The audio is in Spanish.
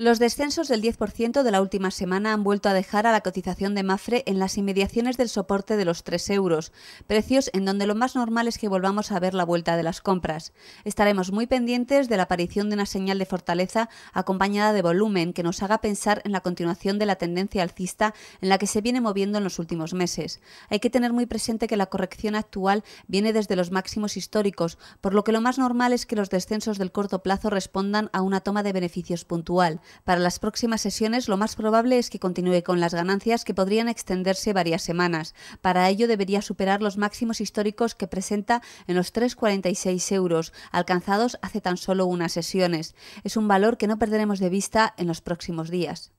Los descensos del 10% de la última semana han vuelto a dejar a la cotización de Mafre en las inmediaciones del soporte de los 3 euros, precios en donde lo más normal es que volvamos a ver la vuelta de las compras. Estaremos muy pendientes de la aparición de una señal de fortaleza acompañada de volumen que nos haga pensar en la continuación de la tendencia alcista en la que se viene moviendo en los últimos meses. Hay que tener muy presente que la corrección actual viene desde los máximos históricos, por lo que lo más normal es que los descensos del corto plazo respondan a una toma de beneficios puntual. Para las próximas sesiones lo más probable es que continúe con las ganancias que podrían extenderse varias semanas. Para ello debería superar los máximos históricos que presenta en los 3,46 euros, alcanzados hace tan solo unas sesiones. Es un valor que no perderemos de vista en los próximos días.